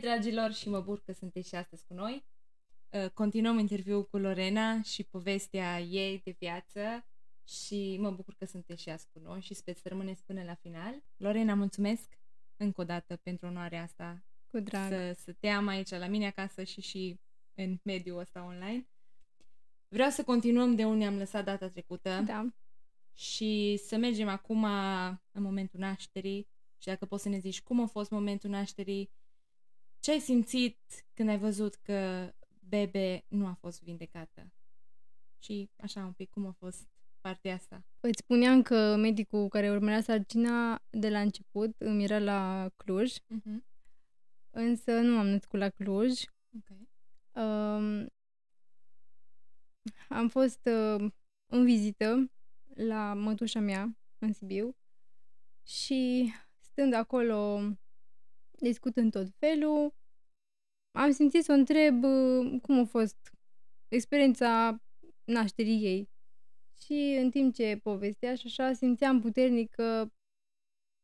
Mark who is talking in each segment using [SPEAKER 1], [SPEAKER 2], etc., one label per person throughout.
[SPEAKER 1] Hei, dragilor, și mă bucur că sunteți și astăzi cu noi. Uh, continuăm interviul cu Lorena și povestea ei de viață și mă bucur că sunteți și astăzi cu noi și sper să rămâneți până la final. Lorena, mulțumesc încă o dată pentru onoarea asta. Cu drag. Să, să te am aici la mine acasă și și în mediul ăsta online. Vreau să continuăm de unde am lăsat data trecută. Da. Și să mergem acum în momentul nașterii și dacă poți să ne zici cum a fost momentul nașterii, ce ai simțit când ai văzut că Bebe nu a fost vindecată? Și așa un pic, cum a fost partea asta?
[SPEAKER 2] Îți spuneam că medicul care urmărea sarcina de la început îmi era la Cluj, uh-huh. însă nu am născut la Cluj. Okay. Um, am fost uh, în vizită la mătușa mea în Sibiu și stând acolo discut în tot felul. Am simțit să o întreb uh, cum a fost experiența nașterii ei. Și în timp ce povestea și așa, simțeam puternic că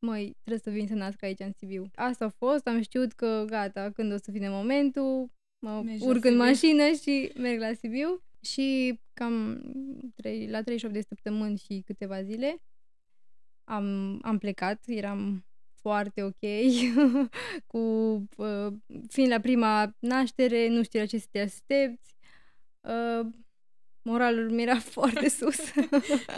[SPEAKER 2] măi, trebuie să vin să nasc aici în Sibiu. Asta a fost, am știut că gata, când o să vină momentul, mă Mergi urc în mașină și merg la Sibiu. Și cam 3, la 38 de săptămâni și câteva zile am, am plecat, eram foarte ok, cu uh, fiind la prima naștere, nu știi la ce să te aștepți. Uh, moralul mi era foarte sus.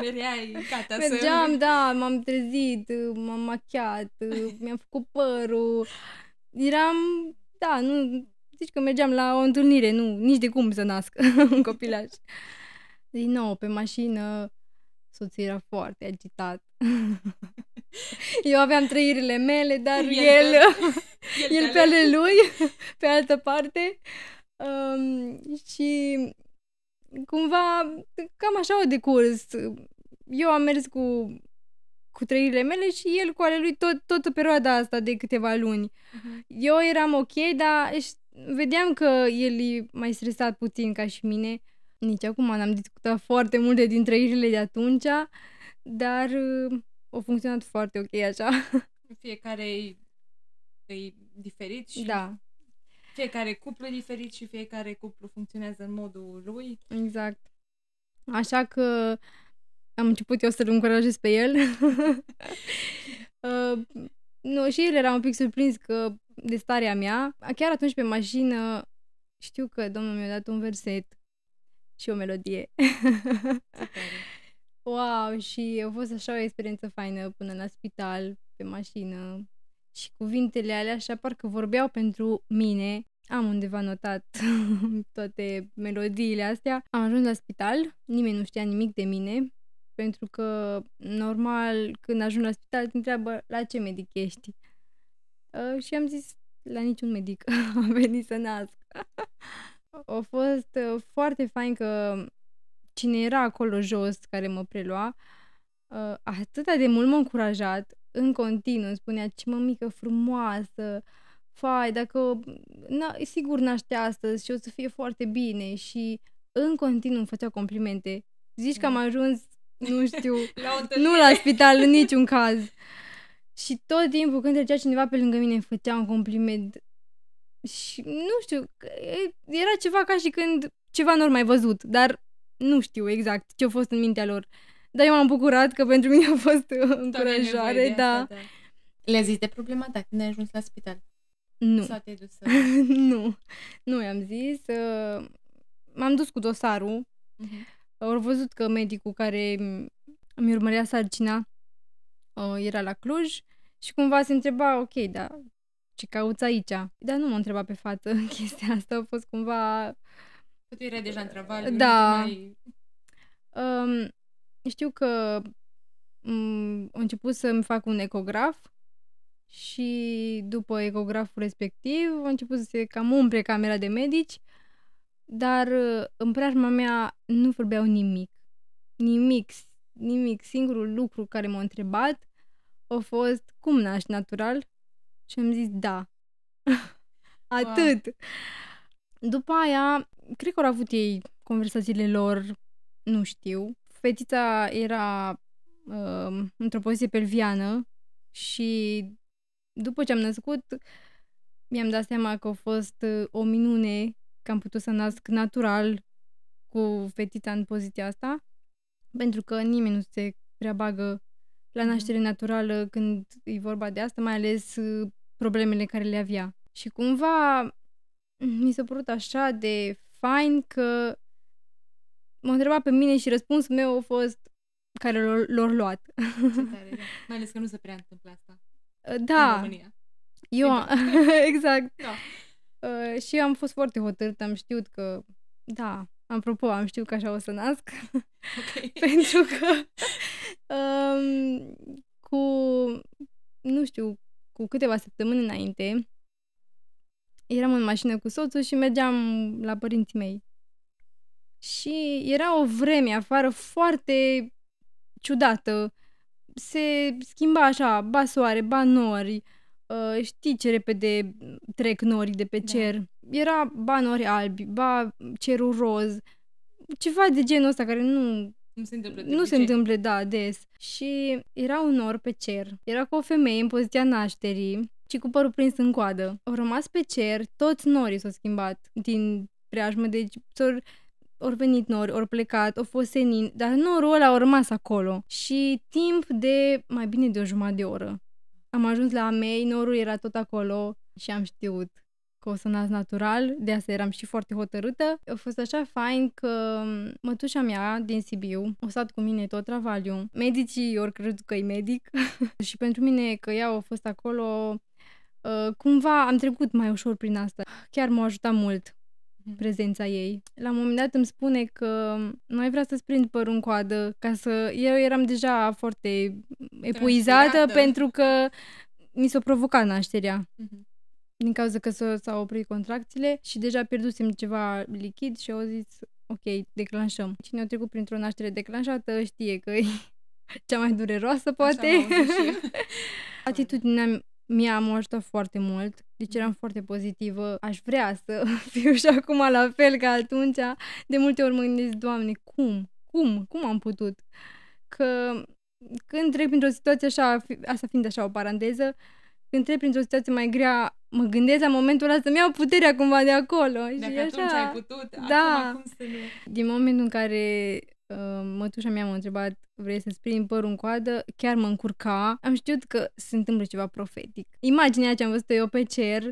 [SPEAKER 2] Mereai, gata Mergeam, să... da, m-am trezit, m-am machiat, mi-am făcut părul. Eram, da, nu, zici că mergeam la o întâlnire, nu, nici de cum să nasc un copilaj. Din nou, pe mașină, soțul era foarte agitat. Eu aveam trăirile mele, dar el, el, el, el pe ale lui, pe altă parte. Um, și cumva cam așa o decurs. Eu am mers cu, cu trăirile mele și el cu ale lui tot, tot perioada asta de câteva luni. Uh-huh. Eu eram ok, dar vedeam că el e mai stresat puțin ca și mine. Nici acum n-am discutat foarte multe din trăirile de atunci, dar o funcționat foarte ok așa.
[SPEAKER 1] Fiecare e, e diferit și da. fiecare cuplu e diferit și fiecare cuplu funcționează în modul lui.
[SPEAKER 2] Exact. Așa că am început eu să-l încurajez pe el. uh, nu, și el era un pic surprins că de starea mea. Chiar atunci pe mașină știu că domnul mi-a dat un verset și o melodie. wow, și a fost așa o experiență faină până la spital, pe mașină. Și cuvintele alea așa parcă vorbeau pentru mine. Am undeva notat toate melodiile astea. Am ajuns la spital, nimeni nu știa nimic de mine, pentru că normal când ajung la spital te întreabă la ce medic ești. Uh, și am zis la niciun medic am venit să nasc. a fost uh, foarte fain că cine era acolo jos care mă prelua, uh, atâta de mult m-a încurajat în continuu, îmi spunea ce mămică frumoasă, fai, dacă, na, sigur naște astăzi și o să fie foarte bine și în continuu îmi făcea complimente. Zici că am mm. ajuns, nu știu, la nu la spital în niciun caz. Și tot timpul când trecea cineva pe lângă mine îmi făcea un compliment și nu știu, era ceva ca și când ceva nu mai văzut, dar nu știu exact ce a fost în mintea lor. Dar eu m-am bucurat că pentru mine a fost o uh, încurajare, da. da. Le-a zis de problema ta când ai ajuns la spital? Nu. Sau te-ai dus să... nu. Nu i-am zis. Uh, m-am dus cu dosarul. Uh-huh. Au văzut că medicul care îmi urmărea sarcina uh, era la Cluj și cumva se întreba, ok, da. ce cauți aici? Dar nu m-a întrebat pe față chestia asta, a fost cumva
[SPEAKER 1] Că tu erai deja în travaliu. Da.
[SPEAKER 2] Mai... Um, știu că um, am început să-mi fac un ecograf și după ecograful respectiv am început să se cam umple camera de medici, dar uh, în preajma mea nu vorbeau nimic. Nimic, nimic. Singurul lucru care m-a întrebat a fost cum naști natural și am zis da. Atât. Wow. După aia, cred că au avut ei conversațiile lor, nu știu. Fetița era uh, într-o poziție pelviană și după ce am născut, mi-am dat seama că a fost uh, o minune că am putut să nasc natural cu fetița în poziția asta, pentru că nimeni nu se prea bagă la mhm. naștere naturală când e vorba de asta, mai ales uh, problemele care le avea. Și cumva Mm, mi s-a părut așa de fain că m-a întrebat pe mine și răspunsul meu a fost care l- lor luat. Ce
[SPEAKER 1] tare, da. Mai ales că nu se prea întâmplă asta.
[SPEAKER 2] Uh, da. În România. Eu, am... Exact. exact. Da. Uh, și am fost foarte hotărât, am știut că, da, apropo, am știut că așa o să nasc. Okay. pentru că um, cu, nu știu, cu câteva săptămâni înainte, eram în mașină cu soțul și mergeam la părinții mei. Și era o vreme afară foarte ciudată. Se schimba așa, ba soare, ba nori. Uh, știi ce repede trec norii de pe da. cer. Da. Era ba nori albi, ba cerul roz. Ceva de genul ăsta care nu
[SPEAKER 1] nu se întâmplă. Nu se întâmplă,
[SPEAKER 2] da, des. Și era un nor pe cer. Era cu o femeie în poziția nașterii ci cu părul prins în coadă. Au rămas pe cer, toți norii s-au schimbat din preajmă, deci ori ori venit nori, ori plecat, ori fost senin, dar norul ăla a rămas acolo. Și timp de mai bine de o jumătate de oră. Am ajuns la mei, norul era tot acolo și am știut că o să nasc natural, de asta eram și foarte hotărâtă. A fost așa fain că mătușa mea din Sibiu o stat cu mine tot travaliu. Medicii ori cred că e medic și pentru mine că ea a fost acolo Uh, cumva am trecut mai ușor prin asta. Chiar m-a ajutat mult mm-hmm. prezența ei. La un moment dat îmi spune că nu ai vrea să-ți prind părul în coadă, ca să... Eu eram deja foarte epuizată Transpirată. pentru că mi s-a provocat nașterea. Uh-huh. Din cauza că s-au oprit contracțiile și deja pierdusem ceva lichid și au zis ok, declanșăm. Cine a trecut printr-o naștere declanșată știe că e cea mai dureroasă, poate. Atitudinea mi am ajutat foarte mult, deci mm. eram foarte pozitivă. Aș vrea să fiu și acum la fel ca atunci. De multe ori mă gândesc, Doamne, cum? Cum? Cum am putut? Că când trec printr-o situație așa, asta fiind așa o paranteză, când trec printr-o situație mai grea, mă gândesc la momentul ăla să-mi iau puterea cumva de acolo. Dacă și atunci așa, ai putut, da. acum cum să nu... Din momentul în care Ă, mătușa mea m-a întrebat vrei să-ți prind părul în coadă, chiar mă încurca. Am știut că se întâmplă ceva profetic. Imaginea ce am văzut eu pe cer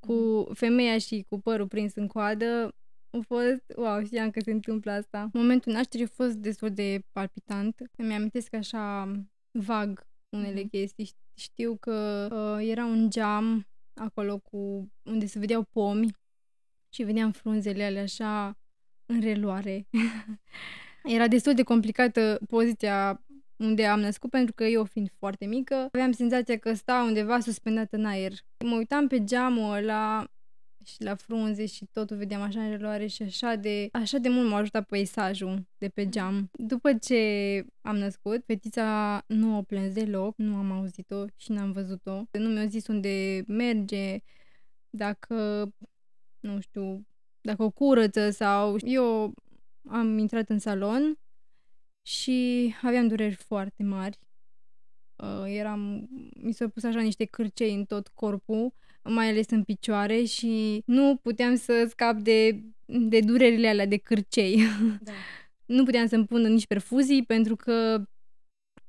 [SPEAKER 2] cu mm-hmm. femeia și cu părul prins în coadă a fost, wow, știam că se întâmplă asta. Momentul nașterii a fost destul de palpitant. Îmi amintesc așa vag unele mm-hmm. chestii. Știu că uh, era un geam acolo cu unde se vedeau pomi și vedeam frunzele alea așa în reluare. Era destul de complicată poziția unde am născut, pentru că eu fiind foarte mică, aveam senzația că stau undeva suspendată în aer. Mă uitam pe geamul ăla și la frunze și totul vedeam așa în reloare și așa de, așa de mult m-a ajutat peisajul de pe geam. După ce am născut, fetița nu o plâns deloc, nu am auzit-o și n-am văzut-o. Nu mi-a zis unde merge, dacă, nu știu, dacă o curăță sau... Eu am intrat în salon și aveam dureri foarte mari. Uh, eram, mi s-au pus așa niște cârcei în tot corpul, mai ales în picioare și nu puteam să scap de, de durerile alea de cârcei. Da. nu puteam să-mi pun nici perfuzii pentru că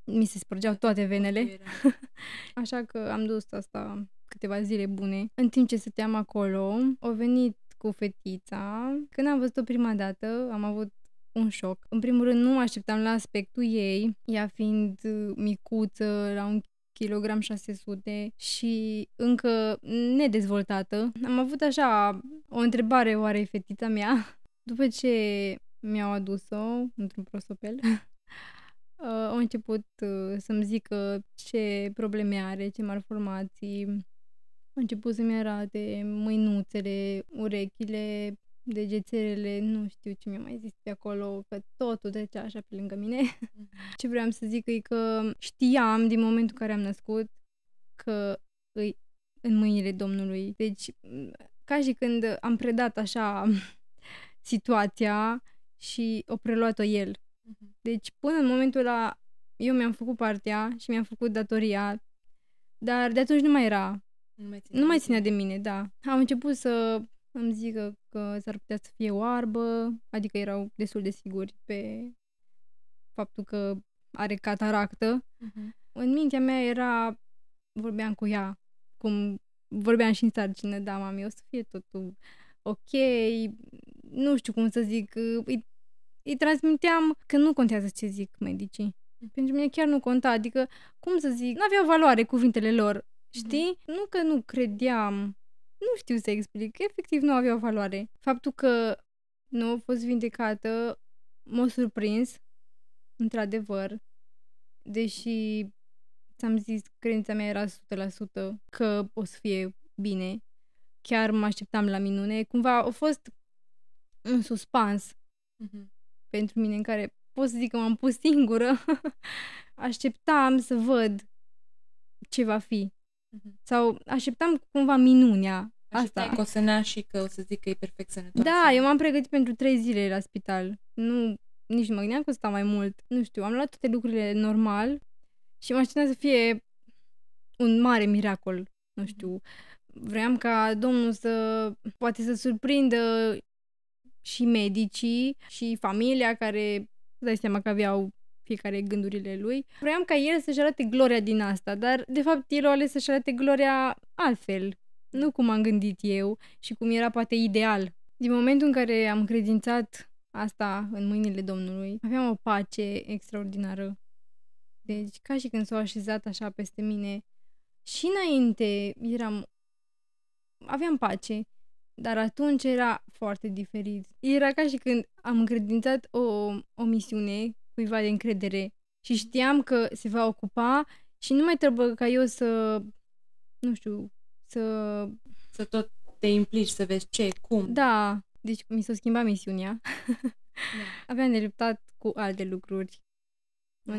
[SPEAKER 2] mi se spărgeau toate venele. așa că am dus asta câteva zile bune. În timp ce stăteam acolo, au venit cu fetița. Când am văzut-o prima dată, am avut un șoc. În primul rând, nu mă așteptam la aspectul ei, ea fiind uh, micuță, la un kilogram 600 și încă nedezvoltată. Am avut așa o întrebare, oare e fetița mea? După ce mi-au adus-o într-un prosopel, uh, au început uh, să-mi zică ce probleme are, ce malformații, început să-mi arate mâinuțele, urechile, degețelele, nu știu ce mi-a mai zis pe acolo, că totul trecea așa pe lângă mine. Mm-hmm. ce vreau să zic e că știam din momentul în care am născut că îi în mâinile Domnului. Deci, ca și când am predat așa situația și o preluat-o el. Mm-hmm. Deci, până în momentul ăla, eu mi-am făcut partea și mi-am făcut datoria, dar de atunci nu mai era nu mai, ține nu mai ține de mine, da. Am început să îmi zică că s-ar putea să fie o arbă, adică erau destul de siguri pe faptul că are cataractă. Uh-huh. În mintea mea era, vorbeam cu ea, cum vorbeam și în sarcină, da, mami, o să fie totul ok, nu știu cum să zic, îi, îi transmiteam că nu contează ce zic medicii. Mhm. Pentru mine chiar nu conta, adică, cum să zic, nu aveau valoare cuvintele lor. Știi? Mm-hmm. Nu că nu credeam, nu știu să explic, efectiv nu avea valoare. Faptul că nu a fost vindecată m-a surprins, într-adevăr, deși ți-am zis, credința mea era 100% că o să fie bine. Chiar mă așteptam la minune. Cumva a fost un suspans mm-hmm. pentru mine în care pot să zic că m-am pus singură. Așteptam să văd ce va fi. Mm-hmm. Sau așteptam cumva minunea Asta. că o să nea și că o să zic că e perfect sănătoasă. Da, eu m-am pregătit pentru trei zile la spital. Nu, nici nu mă gândeam că stau mai mult. Nu știu, am luat toate lucrurile normal și mă așteptam să fie un mare miracol. Nu știu, mhm. vreau ca Domnul să poate să surprindă și medicii și familia care, dai seama că aveau fiecare gândurile lui. Vroiam ca el să-și arate gloria din asta, dar de fapt el a ales să-și arate gloria altfel, nu cum am gândit eu și cum era poate ideal. Din momentul în care am credințat asta în mâinile Domnului, aveam o pace extraordinară. Deci, ca și când s au așezat așa peste mine, și înainte eram... aveam pace, dar atunci era foarte diferit. Era ca și când am încredințat o, o misiune cuiva de încredere și știam că se va ocupa și nu mai trebuie ca eu să, nu știu, să... Să tot te implici, să vezi ce, cum. Da, deci mi s-a schimbat misiunea. Da. Aveam de luptat cu alte lucruri.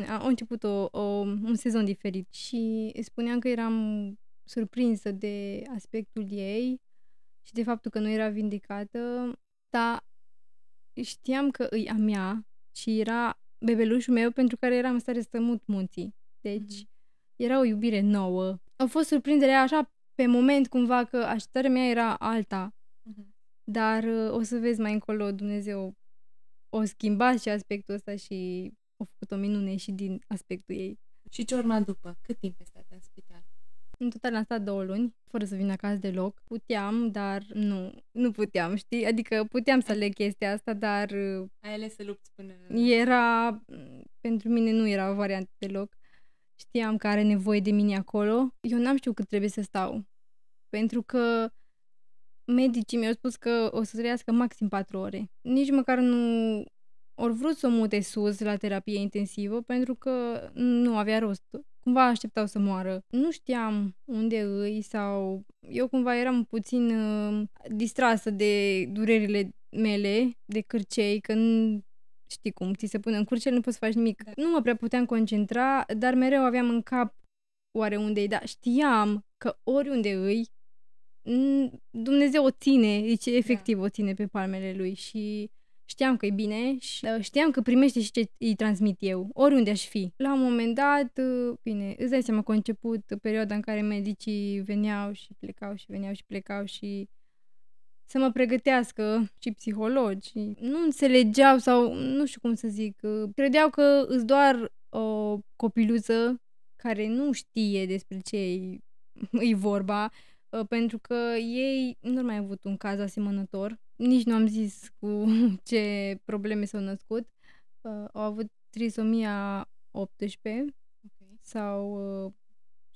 [SPEAKER 2] A început o, o, un sezon diferit și spuneam că eram surprinsă de aspectul ei și de faptul că nu era vindicată, dar știam că îi a mea și era bebelușul meu pentru care eram în stare să mut munții. Deci mm-hmm. era o iubire nouă. A fost surprinderea așa pe moment cumva că așteptarea mea era alta. Mm-hmm. Dar uh, o să vezi mai încolo Dumnezeu o schimba și aspectul ăsta și a făcut o minune și din aspectul ei. Și ce urma după? Cât timp ai stat în spital? În total am stat două luni, fără să vin acasă deloc. Puteam, dar nu, nu puteam, știi? Adică puteam să aleg chestia asta, dar... Uh,
[SPEAKER 1] Ai ales să lupți până...
[SPEAKER 2] Era... Mm, pentru mine nu era o variantă deloc. Știam că are nevoie de mine acolo. Eu n-am știut cât trebuie să stau. Pentru că medicii mi-au spus că o să trăiască maxim 4 ore. Nici măcar nu ori vrut să o mute sus la terapie intensivă pentru că nu avea rost cumva așteptau să moară. Nu știam unde îi sau... Eu cumva eram puțin uh, distrasă de durerile mele, de cârcei, că nu știi cum, ți se pune în curcel, nu poți să faci nimic. Da. Nu mă prea puteam concentra, dar mereu aveam în cap oare unde îi dar știam că oriunde îi, Dumnezeu o ține, zice, efectiv da. o ține pe palmele lui și Știam că e bine și uh, știam că primește și ce îi transmit eu, oriunde aș fi. La un moment dat, uh, bine, îți dai seama că a început perioada în care medicii veneau și plecau și veneau și plecau și să mă pregătească și psihologi. Nu înțelegeau sau nu știu cum să zic, uh, credeau că îs doar o copiluță care nu știe despre ce îi vorba, pentru că ei nu mai au avut un caz asemănător nici nu am zis cu ce probleme s-au născut. Uh, au avut trisomia 18 okay. sau uh,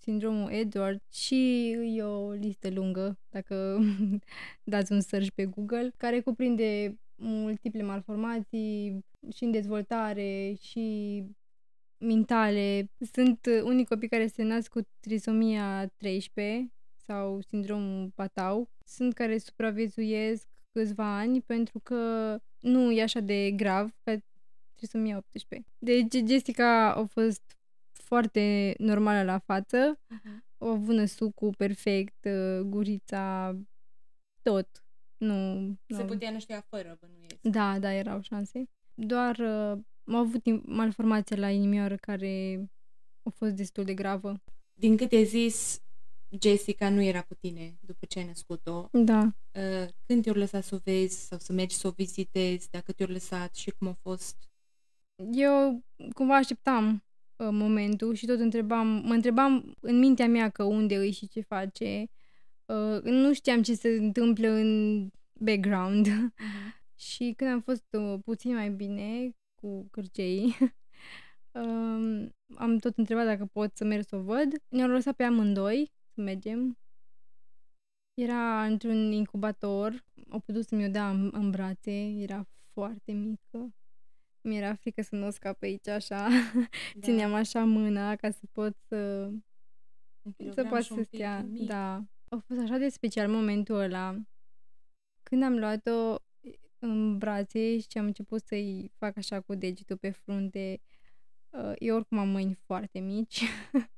[SPEAKER 2] sindromul Edward și e o listă lungă, dacă dați un search pe Google, care cuprinde multiple malformații și în dezvoltare și mintale. Sunt unii copii care se nasc cu trisomia 13 sau sindromul Patau. Sunt care supraviețuiesc câțiva ani pentru că nu e așa de grav, că trebuie să-mi iau 18. Deci Jessica a fost foarte normală la față, mhm. o avut sucul perfect, uh, gurița, tot. Nu, nu. Se putea nu știa
[SPEAKER 1] fără, bănuiesc.
[SPEAKER 2] Da, da, erau șanse. Doar uh, m am avut malformație la inimioară care a fost destul de gravă. Din câte zis, Jessica nu era cu tine după ce ai născut-o. Da.
[SPEAKER 1] Uh, când te-au lăsat să o vezi sau să mergi să o vizitezi, dacă te-au lăsat și cum a fost?
[SPEAKER 2] Eu cumva așteptam uh, momentul și tot întrebam, mă întrebam în mintea mea că unde îi și ce face. Uh, nu știam ce se întâmplă în background. Mm-hmm. și când am fost puțin mai bine cu cârceii, um, am tot întrebat dacă pot să merg să o văd. Ne-au lăsat pe amândoi mergem. Era într-un incubator, o putut să-mi o dea în, în brațe, era foarte mică. Mi-era frică să nu o scap aici așa. Da. Țineam așa mâna ca să pot să...
[SPEAKER 3] Să pot să stea. Da.
[SPEAKER 2] A fost așa de special momentul ăla. Când am luat-o în brațe și am început să-i fac așa cu degetul pe frunte, ă, eu oricum am mâini foarte mici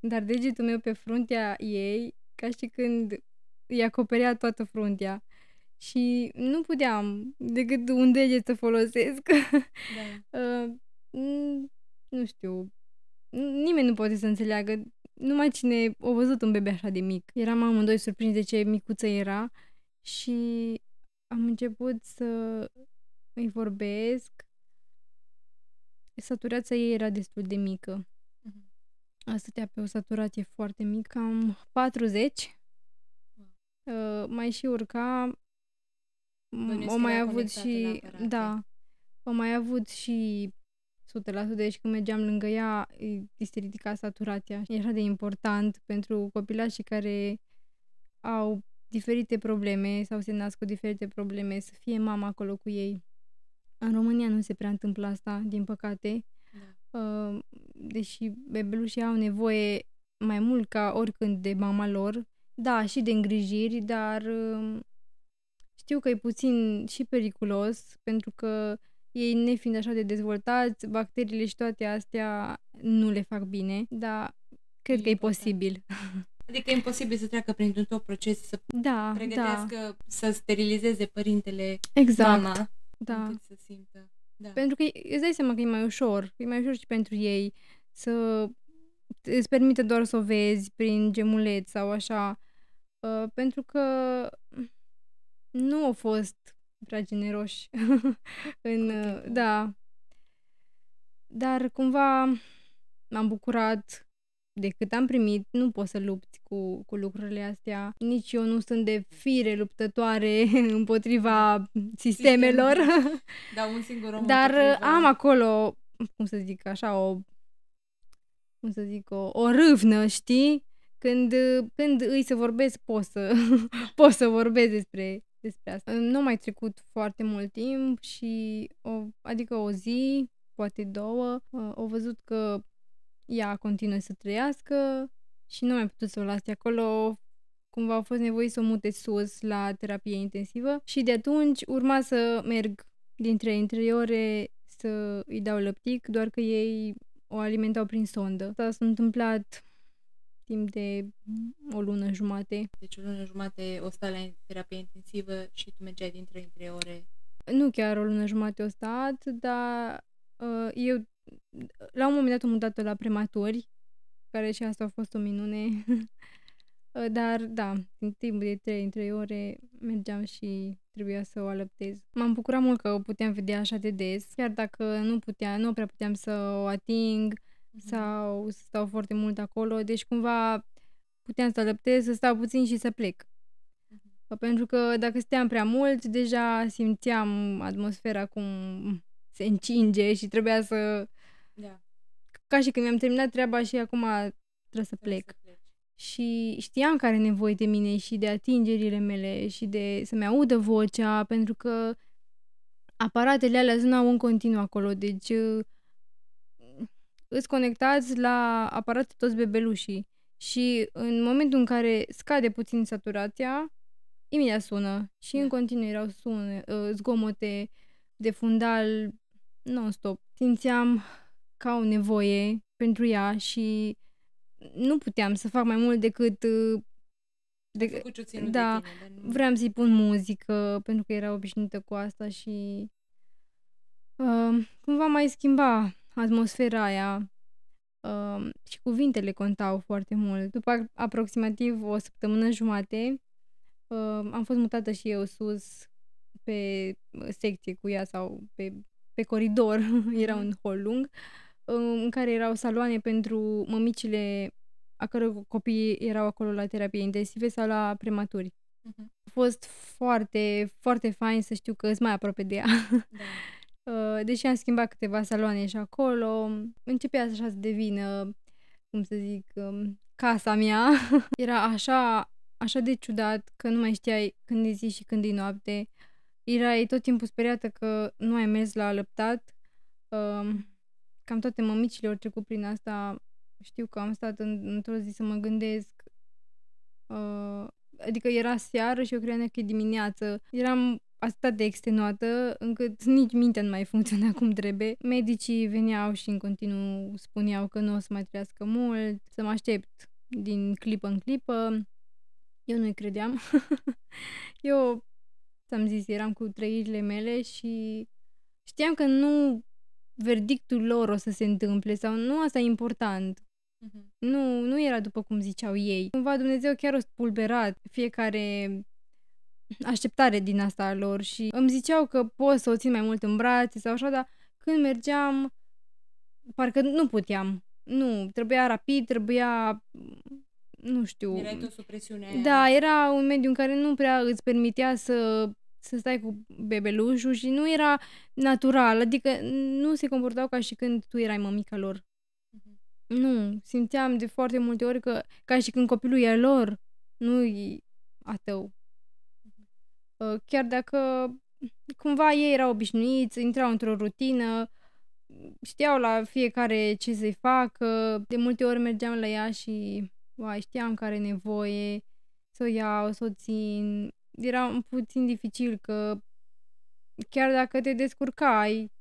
[SPEAKER 2] dar degetul meu pe fruntea ei, ca și când îi acoperea toată fruntea. Și nu puteam decât un deget să folosesc. Da. uh, nu știu, nimeni nu poate să înțeleagă numai cine a văzut un bebe așa de mic. Eram amândoi surprins de ce micuță era și am început să îi vorbesc. Saturația ei era destul de mică. Astea pe o saturație foarte mică, cam 40. Uh, mai și urca. o da, mai avut și... Da. O mai avut și 100%, deci când mergeam lângă ea, îi se ridica saturația. E așa de important pentru copilașii care au diferite probleme sau se nasc cu diferite probleme, să fie mama acolo cu ei. În România nu se prea întâmplă asta, din păcate. Ehm, deși bebelușii au nevoie mai mult ca oricând de mama lor, da, și de îngrijiri, dar ehm, știu că e puțin și periculos, pentru că ei nefiind așa de dezvoltați, bacteriile și toate astea nu le fac bine, dar cred e că e important. posibil.
[SPEAKER 1] Adică e imposibil să treacă printr-un tot proces să da,
[SPEAKER 2] da. pregătească,
[SPEAKER 1] da. să sterilizeze părintele exact. mama. Da. Să simtă
[SPEAKER 2] da. Pentru că îți dai seama că e mai ușor, e mai ușor și pentru ei să îți permite doar să o vezi prin gemuleț sau așa, uh, pentru că nu au fost prea generoși în, uh, da, dar cumva m-am bucurat de cât am primit, nu poți să lupți cu, cu lucrurile astea. Nici eu nu sunt de fire luptătoare împotriva sistemelor. Da, un singur om. Dar împotriva... am acolo, cum să zic, așa o cum să zic, o, o râvnă, știi? Când, când îi se vorbesc, pot să, pot să vorbesc despre, despre asta. Nu mai trecut foarte mult timp și, o, adică o zi, poate două, o văzut că ea continuă să trăiască și nu mai putut să o lase acolo, cumva au fost nevoie să o mute sus la terapie intensivă și de atunci urma să merg dintre între ore să îi dau lăptic, doar că ei o alimentau prin sondă. Asta s-a întâmplat timp de o lună jumate. Deci o lună jumate o sta la terapie
[SPEAKER 1] intensivă și tu mergeai dintre între ore?
[SPEAKER 2] Nu chiar o lună jumate o stat, dar uh, eu la un moment dat am mutat la prematuri, care și asta a fost o minune. Dar, da, în timpul de 3 între 3 ore mergeam și trebuia să o alăptez. M-am bucurat mult că o puteam vedea așa de des, chiar dacă nu putea, nu prea puteam să o ating mm-hmm. sau să stau foarte mult acolo, deci cumva puteam să alăptez, să stau puțin și să plec. Mm-hmm. Pentru că dacă steam prea mult, deja simțeam atmosfera cum se încinge și trebuia să da. Ca și când mi-am terminat treaba și acum trebuie să trebuie plec. Să plec. și știam că are nevoie de mine și de atingerile mele și de să-mi audă vocea, pentru că aparatele alea au în continuu acolo, deci uh, îți conectați la aparatul toți bebelușii și în momentul în care scade puțin saturația, imediat sună și da. în continuu erau sune, uh, zgomote de fundal non-stop. Simțeam ca o nevoie pentru ea și nu puteam să fac mai mult decât uh, de, da, de tine, nu... vreau să-i pun muzică pentru că era obișnuită cu asta și uh, cumva mai schimba atmosfera aia uh, și cuvintele contau foarte mult. După aproximativ o săptămână jumate uh, am fost mutată și eu sus pe uh, secție cu ea sau pe, pe coridor, era mhm. un hol lung uh, în care erau saloane pentru mămicile a căror copii erau acolo la terapie intensive sau la prematuri. Uh-huh. A fost foarte, foarte fain să știu că sunt mai aproape de ea. Da. Uh, deși am schimbat câteva saloane și acolo, începea așa să devină, cum să zic, um, casa mea. Era așa, așa de ciudat că nu mai știai când e zi și când e noapte. Erai tot timpul speriată că nu ai mers la lăptat. Um, cam toate mămicile au trecut prin asta. Știu că am stat în, într-o zi să mă gândesc. Uh, adică era seară și eu credeam că e dimineață. Eram atât de extenuată încât nici mintea nu mai funcționa cum trebuie. Medicii veneau și în continuu spuneau că nu o să mai trăiască mult, să mă aștept din clipă în clipă. Eu nu-i credeam. eu, ți-am zis, eram cu trăirile mele și știam că nu verdictul lor o să se întâmple sau nu asta e important. Uh-huh. Nu, nu era după cum ziceau ei. Cumva Dumnezeu chiar o spulberat fiecare așteptare din asta a lor și îmi ziceau că pot să o țin mai mult în brațe sau așa, dar când mergeam parcă nu puteam. Nu, trebuia rapid, trebuia nu știu. Erai tot sub presiune. Da, era un mediu în care nu prea îți permitea să să stai cu bebelușul și nu era natural, adică nu se comportau ca și când tu erai mămica lor. Mm-hmm. Nu, simțeam de foarte multe ori că ca și când copilul e lor, nu e a tău. Mm-hmm. Chiar dacă cumva ei erau obișnuiți, intrau într-o rutină, știau la fiecare ce să-i facă, de multe ori mergeam la ea și uai, știam care nevoie, să o iau, să o țin, era un puțin dificil că chiar dacă te descurcai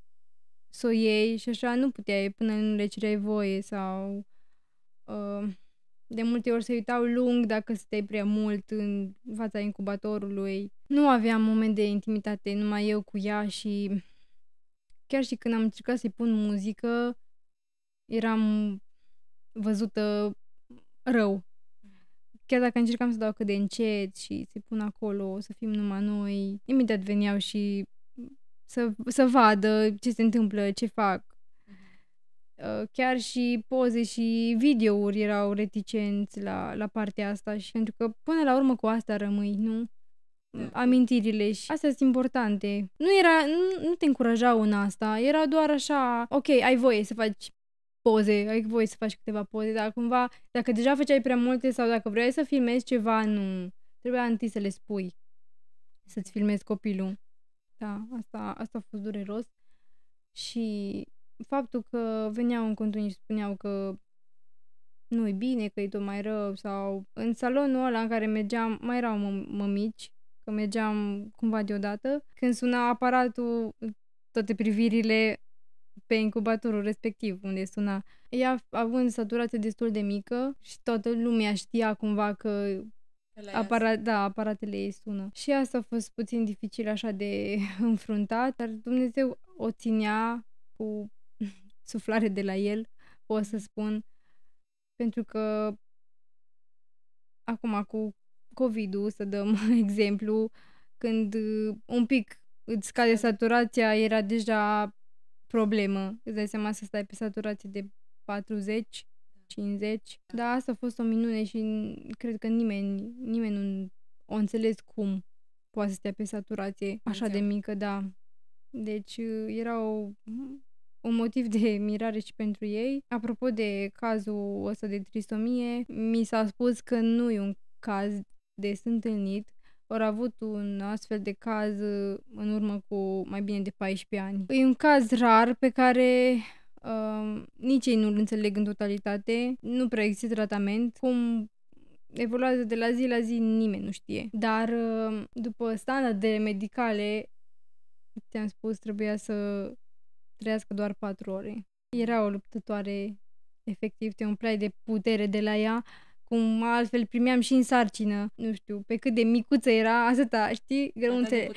[SPEAKER 2] să o iei și așa, nu puteai până nu le cereai voie sau uh, de multe ori se uitau lung dacă stai prea mult în fața incubatorului. Nu aveam moment de intimitate, numai eu cu ea și chiar și când am încercat să-i pun muzică, eram văzută rău chiar dacă încercam să dau cât de încet și să-i pun acolo, să fim numai noi, imediat veneau și să, să vadă ce se întâmplă, ce fac. Mm-hmm. Uh, chiar și poze și videouri erau reticenți la, la partea asta și pentru că până la urmă cu asta rămâi, nu? amintirile și astea sunt importante. Nu era, nu, nu te încurajau în asta, era doar așa, ok, ai voie să faci poze, ai voie să faci câteva poze, dar cumva, dacă deja făceai prea multe sau dacă vrei să filmezi ceva, nu. Trebuia întâi să le spui, să-ți filmezi copilul. Da, asta, asta a fost dureros. Și faptul că veneau în continuu și spuneau că nu e bine, că e tot mai rău sau în salonul ăla în care mergeam, mai erau mă- mămici, că mergeam cumva deodată, când suna aparatul, toate privirile pe incubatorul respectiv unde suna. Ea, având saturație destul de mică și toată lumea știa cumva că Apara- da, aparatele ei sună. Și asta a fost puțin dificil așa de înfruntat, dar Dumnezeu o ținea cu suflare de la el, o să spun, pentru că acum cu COVID-ul, să dăm exemplu, când un pic îți scade saturația, era deja problemă. Îți dai seama să stai pe saturație de 40, 50. Da, asta a fost o minune și cred că nimeni, nimeni nu o înțeles cum poate să stea pe saturație așa de mică, da. Deci era o, un motiv de mirare și pentru ei. Apropo de cazul ăsta de trisomie, mi s-a spus că nu e un caz des întâlnit, ori avut un astfel de caz uh, în urmă cu mai bine de 14 ani. E un caz rar pe care uh, nici ei nu-l înțeleg în totalitate, nu prea există tratament, cum evoluează de la zi la zi nimeni nu știe. Dar uh, după standardele medicale, ți-am spus, trebuia să trăiască doar 4 ore. Era o luptătoare, efectiv, te umpleai de putere de la ea, cum altfel primeam și în sarcină, nu știu, pe cât de micuță era, atâta, știi, grăuntele,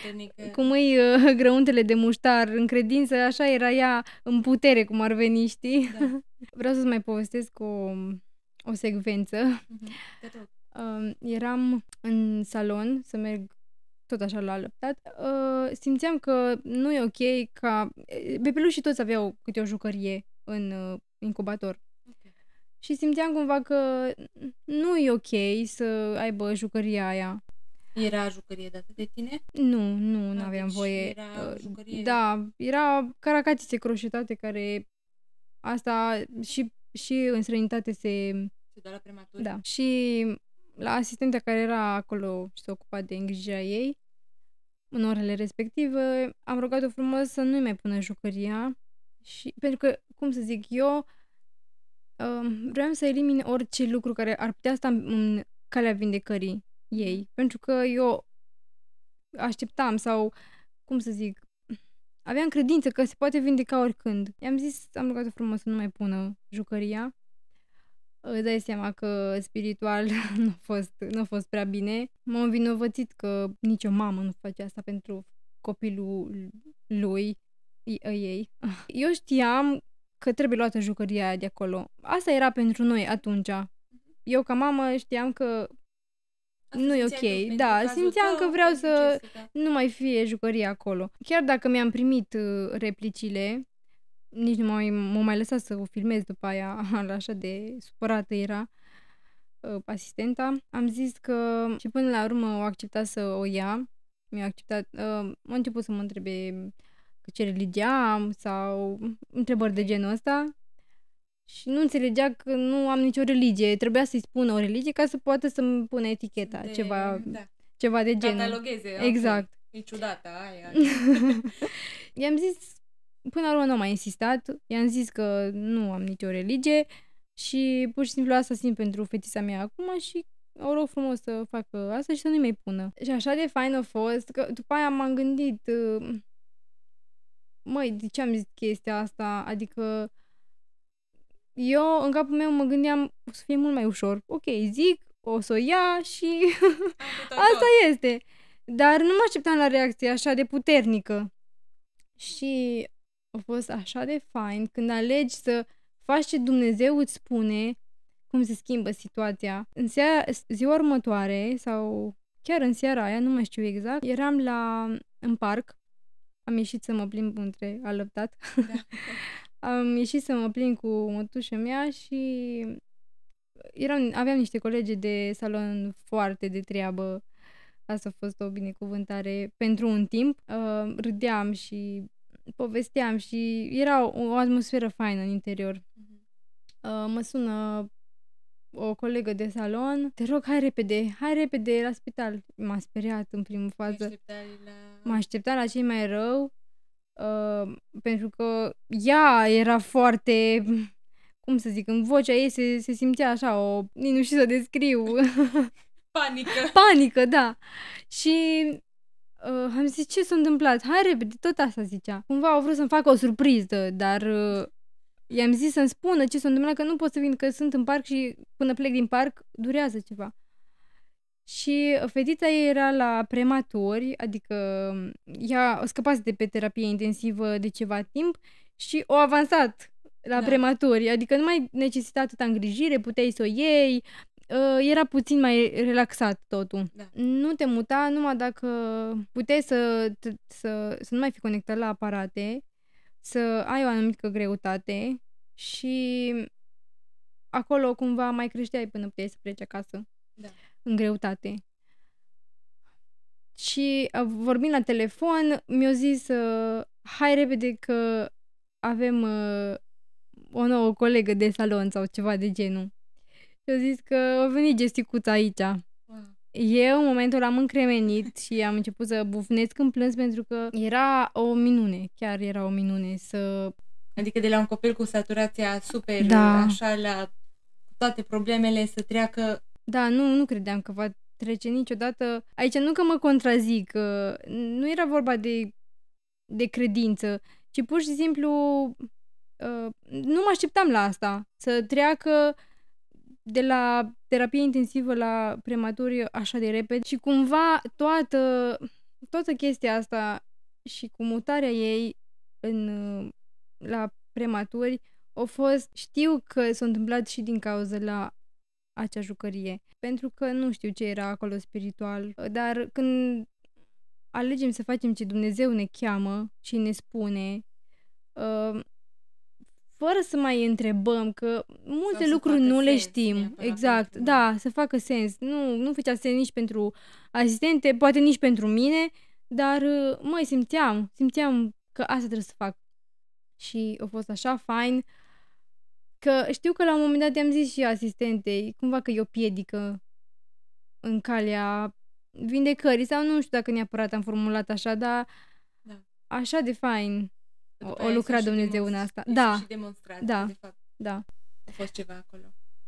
[SPEAKER 2] cum îi uh, grăuntele de muștar în credință, așa era ea în putere, cum ar veni, știi? Da. Vreau să-ți mai povestesc o, o secvență. Uh-huh. Uh, eram în salon să merg tot așa la lăptat, uh, simțeam că nu e ok ca... Bebelușii toți aveau câte o jucărie în uh, incubator și simțeam cumva că nu e ok să aibă jucăria aia. Era jucărie dată de tine? Nu, nu, da, nu aveam deci voie. Era uh, jucărie. Da, era caracatițe croșetate care asta și, și în străinitate se... Se dă la prematuri? Da. Și la asistenta care era acolo și se ocupa de îngrijirea ei, în orele respective, am rugat-o frumos să nu-i mai pună jucăria și pentru că, cum să zic eu, vreau să elimin orice lucru care ar putea sta în calea vindecării ei, mm. pentru că eu așteptam sau, cum să zic, aveam credință că se poate vindeca oricând. I-am zis, am rugat frumos să nu mai pună jucăria. Îți dai seama că spiritual nu a fost, nu a fost prea bine. M-am vinovățit că nicio mamă nu face asta pentru copilul lui, ei. Eu știam că trebuie luată jucăria aia de acolo. Asta era pentru noi atunci. Eu ca mamă știam că Asta nu e ok. Da, simțeam că vreau să nu mai fie jucăria acolo. Chiar dacă mi-am primit uh, replicile, nici nu m-am mai lăsat să o filmez după aia, așa de supărată era uh, asistenta. Am zis că și până la urmă o accepta să o ia. Mi-a acceptat, uh, a început să mă întrebe că ce religie am sau întrebări de genul ăsta și nu înțelegea că nu am nicio religie. Trebuia să-i spună o religie ca să poată să-mi pună eticheta, de... ceva, da. ceva de genul. Catalogheze. Exact.
[SPEAKER 1] E ciudată aia.
[SPEAKER 2] I-am zis, până la urmă nu am mai insistat, i-am zis că nu am nicio religie și pur și simplu asta simt pentru fetița mea acum și o rog frumos să facă asta și să nu-i mai pună. Și așa de fain a fost că după aia m-am gândit, uh, măi, de ce am zis chestia asta? Adică eu în capul meu mă gândeam o să fie mult mai ușor. Ok, zic, o să o ia și asta este. Dar nu mă așteptam la reacție așa de puternică. Și a fost așa de fain când alegi să faci ce Dumnezeu îți spune cum se schimbă situația. În seara, ziua următoare sau chiar în seara aia, nu mai știu exact, eram la, în parc am ieșit să mă plimb între alăptat. Da. am ieșit să mă plimb cu mătușa mea și eram, aveam niște colegi de salon foarte de treabă. Asta a fost o binecuvântare pentru un timp. Uh, râdeam și povesteam și era o, o atmosferă faină în interior. Mm-hmm. uh mă sună o colegă de salon, te rog, hai repede, hai repede la spital. M-a speriat în primul fază. La mă așteptam la cei mai rău, uh, pentru că ea era foarte, cum să zic, în vocea ei se, se simțea așa o, nu știu să descriu. Panică. Panică, da. Și uh, am zis, ce s-a întâmplat? Hai repede, tot asta zicea. Cumva au vrut să-mi facă o surpriză, dar uh, i-am zis să-mi spună ce s-a întâmplat, că nu pot să vin, că sunt în parc și până plec din parc durează ceva. Și uh, fetița ei era la prematuri, adică mm, ea o scăpase de pe terapie intensivă de ceva timp și o avansat la da. prematuri, adică nu mai necesita atâta îngrijire, puteai să o iei, uh, era puțin mai relaxat totul. Da. Nu te muta numai dacă puteai să, să, să nu mai fi conectat la aparate, să ai o anumită greutate și acolo cumva mai creșteai până puteai să pleci acasă. Da în greutate. Și uh, vorbind la telefon, mi-a zis, uh, hai repede că avem uh, o nouă colegă de salon sau ceva de genul. Și a zis că a venit gesticuța aici. Wow. Eu, în momentul am încremenit și am început să bufnesc în plâns pentru că era o minune, chiar era o minune să... Adică de la un copil cu saturația super, da. așa, la toate problemele, să treacă da, nu, nu credeam că va trece niciodată. Aici nu că mă contrazic, nu era vorba de, de credință, ci pur și simplu uh, nu mă așteptam la asta, să treacă de la terapie intensivă la prematuri așa de repede și cumva toată, toată chestia asta și cu mutarea ei în, la prematuri au fost, știu că s-a întâmplat și din cauza la acea jucărie. Pentru că nu știu ce era acolo spiritual, dar când alegem să facem ce Dumnezeu ne cheamă și ne spune, uh, fără să mai întrebăm, că multe Sau lucruri nu le știm. Exact, da, să facă sens. Nu, nu făcea sens nici pentru asistente, poate nici pentru mine, dar uh, mai simțeam, simțeam că asta trebuie să fac. Și a fost așa fain. Uh, Că știu că la un moment dat i-am zis și asistentei, cumva că e o piedică în calea vindecării sau nu știu dacă neapărat am formulat așa, dar da. așa de fain o, o lucra Dumnezeu în asta. Da. Și
[SPEAKER 1] demonstrat, da. de fapt. Da. A fost ceva acolo.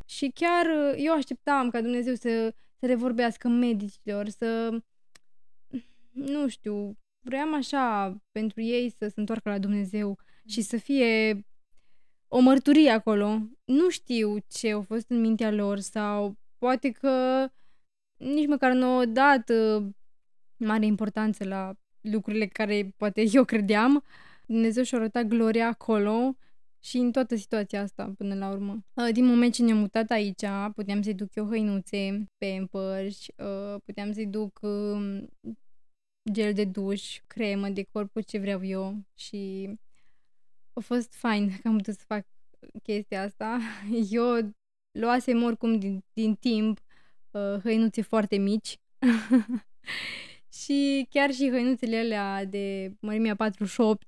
[SPEAKER 2] Și chiar uh, eu așteptam ca Dumnezeu să, să revorbească medicilor, să... Nu știu, vreau așa pentru ei să se întoarcă la Dumnezeu și mm. să fie o mărturie acolo. Nu știu ce a fost în mintea lor sau poate că nici măcar nu au dat uh, mare importanță la lucrurile care poate eu credeam. Dumnezeu și-a arătat gloria acolo și în toată situația asta până la urmă. Uh, din moment ce ne-am mutat aici, puteam să-i duc eu hăinuțe pe împărși, uh, puteam să-i duc um, gel de duș, cremă de corp ce vreau eu și a fost fain că am putut să fac chestia asta. Eu luasem oricum din, din timp uh, hăinuțe foarte mici și chiar și hăinuțele alea de mărimea 48,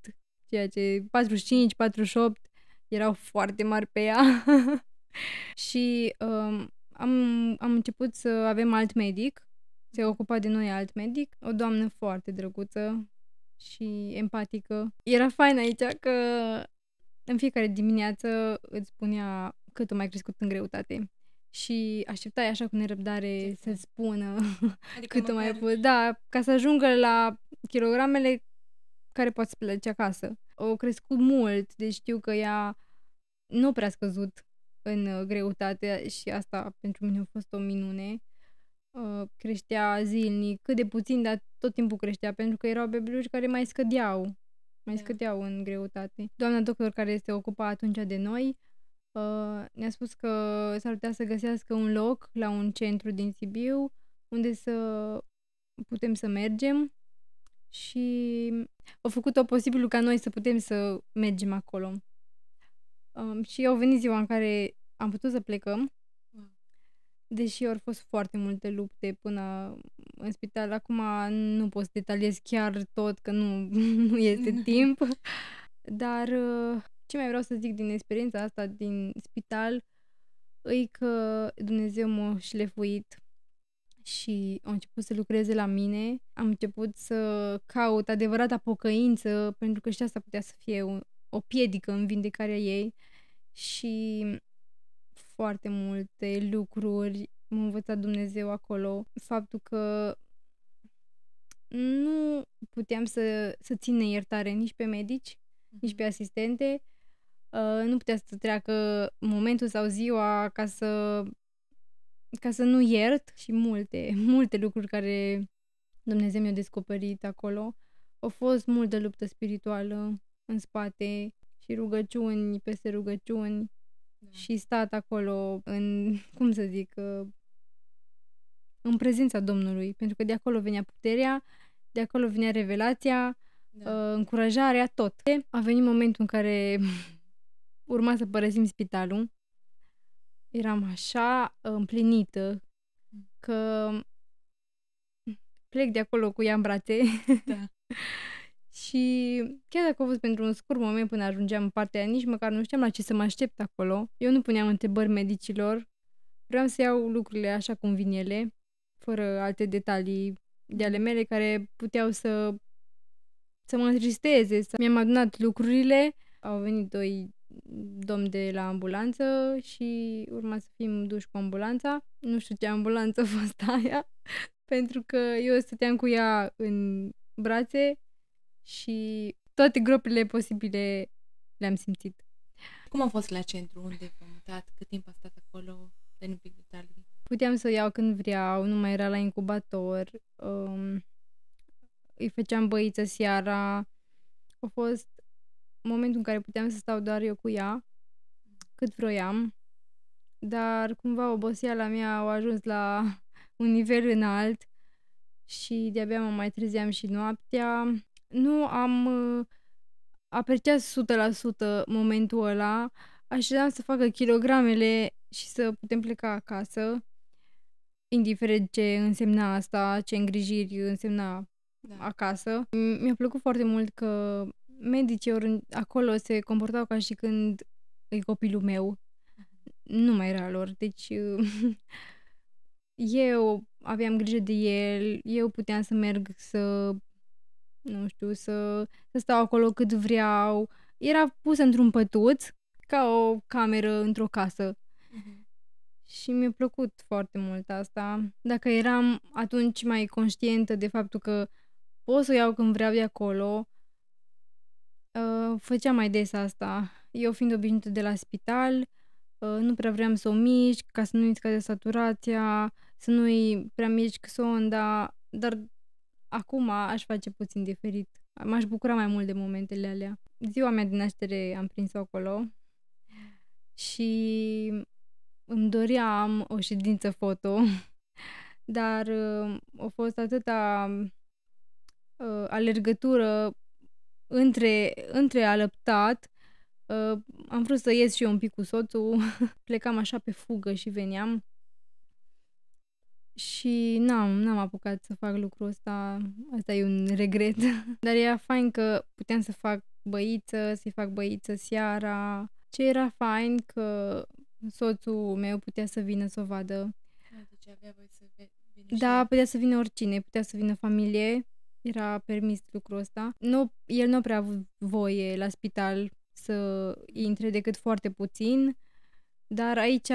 [SPEAKER 2] ceea ce 45, 48 erau foarte mari pe ea și um, am, am început să avem alt medic, se ocupa de noi alt medic, o doamnă foarte drăguță, și empatică. Era fain aici că în fiecare dimineață îți spunea cât o mai crescut în greutate și așteptai așa cu nerăbdare exact. să spună adică cât o mai ai Da, ca să ajungă la kilogramele care poate să plece acasă. Au crescut mult, deci știu că ea nu prea scăzut în greutate și asta pentru mine a fost o minune uh, creștea zilnic, cât de puțin, dar tot timpul creștea, pentru că erau bebeluși care mai scădeau, mai da. scădeau în greutate. Doamna doctor care se ocupa atunci de noi uh, ne-a spus că s-ar putea să găsească un loc la un centru din Sibiu unde să putem să mergem și au făcut o posibilul ca noi să putem să mergem acolo. Um, și au venit ziua în care am putut să plecăm deși au fost foarte multe lupte până în spital, acum nu pot să detaliez chiar tot, că nu, nu este timp, dar uh, ce mai vreau să zic din experiența asta din spital e că Dumnezeu m-a șlefuit și a început să lucreze la mine, am început să caut adevărata pocăință, pentru că și asta putea să fie o, o piedică în vindecarea ei și foarte multe lucruri, m-a învățat Dumnezeu acolo, faptul că nu puteam să, să țin iertare nici pe medici, mm-hmm. nici pe mhm. asistente, uh, nu putea să treacă momentul sau ziua ca să ca să nu iert și multe, multe lucruri care Dumnezeu mi-a descoperit acolo. A fost multă luptă spirituală în spate și rugăciuni peste rugăciuni da. și stat acolo în, cum să zic, ă, în prezența Domnului, pentru că de acolo venea puterea, de acolo venea revelația, da. Ă, încurajarea, tot. A venit momentul în care urma să părăsim spitalul. Eram așa împlinită că plec de acolo cu ea în brațe. Da. Și chiar dacă a fost pentru un scurt moment până ajungeam în partea aia, nici măcar nu știam la ce să mă aștept acolo. Eu nu puneam întrebări medicilor. Vreau să iau lucrurile așa cum vin ele, fără alte detalii de ale mele care puteau să, să mă întristeze. Mi-am adunat lucrurile, au venit doi domn de la ambulanță și urma să fim duși cu ambulanța. Nu știu ce ambulanță a fost aia, pentru că eu stăteam cu ea în brațe și toate gropile posibile le-am simțit. Cum a fost la centru? Unde v-am mutat? Cât timp a stat acolo? Dă-ne un pic detalii. Puteam să o iau când vreau, nu mai era la incubator. Um, îi făceam băiță seara. A fost momentul în care puteam să stau doar eu cu ea, cât vroiam. Dar cumva oboseala mea a ajuns la un nivel înalt și de-abia mă mai trezeam și noaptea nu am uh, apreciat 100% momentul ăla, așteptam să facă kilogramele și să putem pleca acasă, indiferent ce însemna asta, ce îngrijiri însemna da. acasă. Mi-a plăcut foarte mult că medicii ori acolo se comportau ca și când e copilul meu. Nu mai era lor, deci eu aveam grijă de el, eu puteam să merg să nu știu, să, să stau acolo cât vreau. Era pus într-un pătuț, ca o cameră într-o casă. Uh-huh. Și mi-a plăcut foarte mult asta. Dacă eram atunci mai conștientă de faptul că pot să o iau când vreau de acolo, uh, ă, făceam mai des asta. Eu fiind obișnuită de la spital, uh, nu prea vreau să o mișc ca să nu-i scade saturația, să nu-i prea mișc sonda, dar acum aș face puțin diferit. M-aș bucura mai mult de momentele alea. Ziua mea de naștere am prins-o acolo și îmi doream o ședință foto, dar uh, a fost atâta uh, alergătură între, între alăptat, uh, am vrut să ies și eu un pic cu soțul, plecam așa pe fugă și veneam și n-am, n-am apucat să fac lucrul ăsta, asta e un regret, dar era fain că puteam să fac băiță, să-i fac băiță seara, ce era fain că soțul meu putea să vină să o vadă.
[SPEAKER 1] Deci avea voie să vină
[SPEAKER 2] Da, putea să vină oricine, putea să vină familie, era permis lucrul ăsta. Nu, el nu prea a avut voie la spital să intre decât foarte puțin, dar aici